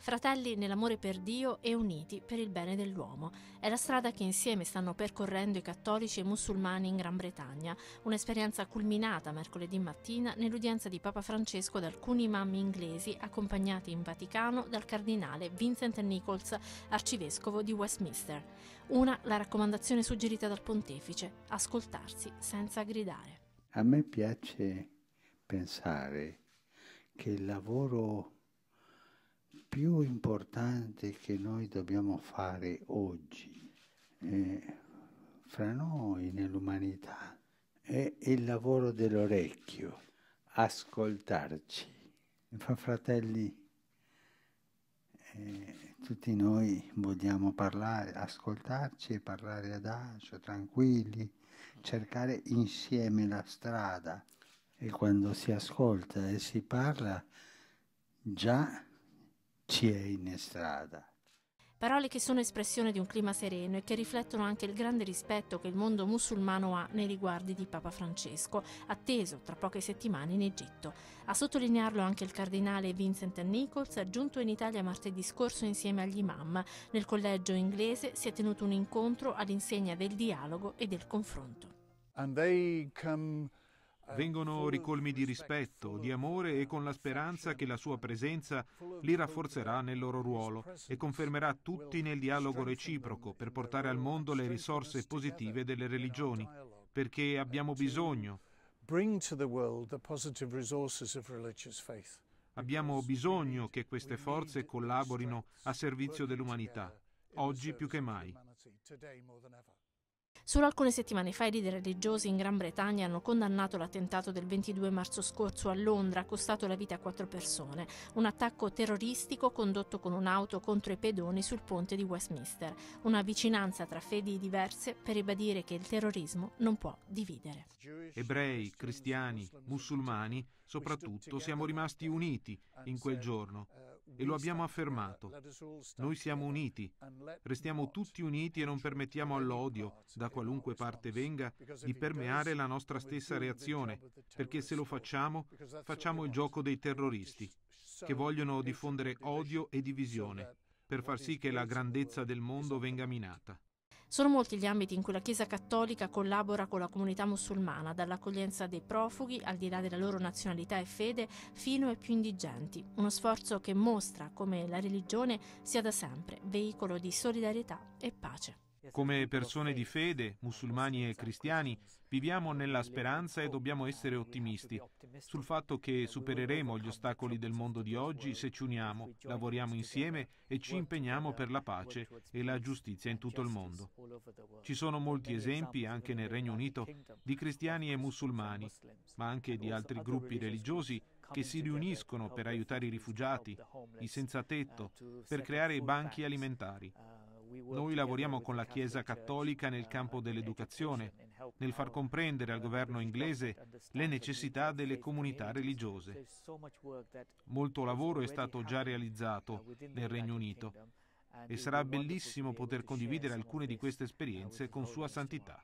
fratelli nell'amore per Dio e uniti per il bene dell'uomo. È la strada che insieme stanno percorrendo i cattolici e musulmani in Gran Bretagna, un'esperienza culminata mercoledì mattina nell'udienza di Papa Francesco da alcuni mammi inglesi accompagnati in Vaticano dal cardinale Vincent Nichols, arcivescovo di Westminster. Una la raccomandazione suggerita dal pontefice, ascoltarsi senza gridare. A me piace pensare che il lavoro più importante che noi dobbiamo fare oggi eh, fra noi nell'umanità è il lavoro dell'orecchio, ascoltarci. Fra fratelli, eh, tutti noi vogliamo parlare, ascoltarci e parlare ad adagio, tranquilli, cercare insieme la strada. E quando si ascolta e si parla, già ci è in strada. Parole che sono espressione di un clima sereno e che riflettono anche il grande rispetto che il mondo musulmano ha nei riguardi di Papa Francesco, atteso tra poche settimane in Egitto. A sottolinearlo anche il cardinale Vincent Nichols, giunto in Italia martedì scorso insieme agli imam. Nel collegio inglese si è tenuto un incontro all'insegna del dialogo e del confronto. And they come vengono ricolmi di rispetto, di amore e con la speranza che la sua presenza li rafforzerà nel loro ruolo e confermerà tutti nel dialogo reciproco per portare al mondo le risorse positive delle religioni, perché abbiamo bisogno Abbiamo bisogno che queste forze collaborino a servizio dell'umanità, oggi più che mai. Solo alcune settimane fa i leader religiosi in Gran Bretagna hanno condannato l'attentato del 22 marzo scorso a Londra, costato la vita a quattro persone, un attacco terroristico condotto con un'auto contro i pedoni sul ponte di Westminster, una vicinanza tra fedi diverse per ribadire che il terrorismo non può dividere. Ebrei, cristiani, musulmani, soprattutto siamo rimasti uniti in quel giorno e lo abbiamo affermato. Noi siamo uniti, restiamo tutti uniti e non permettiamo all'odio, da qualunque parte venga, di permeare la nostra stessa reazione, perché se lo facciamo, facciamo il gioco dei terroristi, che vogliono diffondere odio e divisione, per far sì che la grandezza del mondo venga minata. Sono molti gli ambiti in cui la Chiesa cattolica collabora con la comunità musulmana, dall'accoglienza dei profughi, al di là della loro nazionalità e fede, fino ai più indigenti. Uno sforzo che mostra come la religione sia da sempre veicolo di solidarietà e pace. Come persone di fede, musulmani e cristiani, viviamo nella speranza e dobbiamo essere ottimisti sul fatto che supereremo gli ostacoli del mondo di oggi se ci uniamo, lavoriamo insieme e ci impegniamo per la pace e la giustizia in tutto il mondo. Ci sono molti esempi, anche nel Regno Unito, di cristiani e musulmani, ma anche di altri gruppi religiosi che si riuniscono per aiutare i rifugiati, i senza tetto, per creare i banchi alimentari. Noi lavoriamo con la Chiesa cattolica nel campo dell'educazione, nel far comprendere al governo inglese le necessità delle comunità religiose. Molto lavoro è stato già realizzato nel Regno Unito e sarà bellissimo poter condividere alcune di queste esperienze con Sua Santità.